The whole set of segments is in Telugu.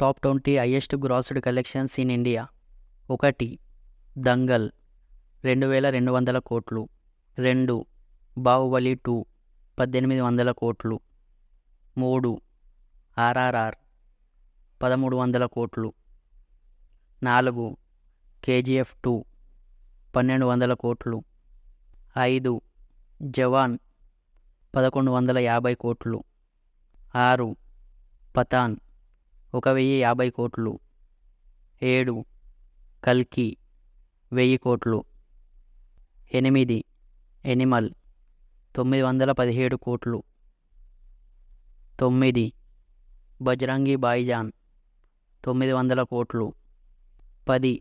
top twenty highest grossed collections in India ఒకటి దంగల్ రెండు వేల రెండు వందల కోట్లు రెండు బాహుబలి టూ పద్దెనిమిది వందల కోట్లు మూడు ఆర్ఆర్ఆర్ పదమూడు వందల కోట్లు నాలుగు కేజీఎఫ్ టూ పన్నెండు వందల కోట్లు ఐదు జవాన్ పదకొండు వందల యాభై కోట్లు ఆరు పతాన్ ఒక వెయ్యి యాభై కోట్లు ఏడు కల్కి వెయ్యి కోట్లు ఎనిమిది ఎనిమల్ తొమ్మిది వందల పదిహేడు కోట్లు తొమ్మిది బజరంగి బాయిజాన్ తొమ్మిది వందల కోట్లు పది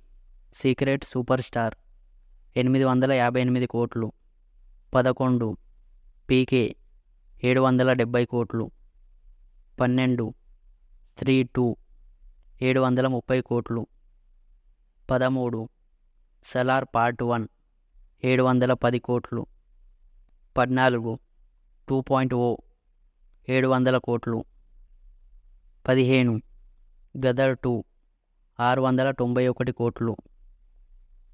సీక్రెట్ సూపర్ స్టార్ ఎనిమిది వందల యాభై ఎనిమిది కోట్లు పదకొండు పీకే ఏడు వందల డెబ్భై కోట్లు పన్నెండు త్రీ టూ ఏడు వందల ముప్పై కోట్లు పదమూడు సలార్ పార్ట్ వన్ ఏడు వందల పది కోట్లు పద్నాలుగు టూ పాయింట్ ఓ ఏడు వందల కోట్లు పదిహేను గదర్ టూ ఆరు వందల తొంభై ఒకటి కోట్లు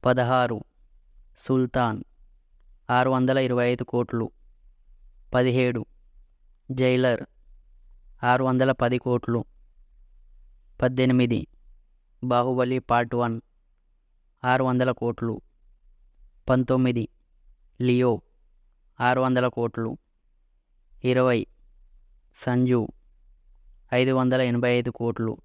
పదహారు సుల్తాన్ ఆరు వందల ఇరవై ఐదు కోట్లు పదిహేడు జైలర్ ఆరు వందల పది కోట్లు పద్దెనిమిది బాహుబలి పార్ట్ వన్ ఆరు వందల కోట్లు పంతొమ్మిది లియో ఆరు వందల కోట్లు ఇరవై సంజు ఐదు వందల ఎనభై ఐదు కోట్లు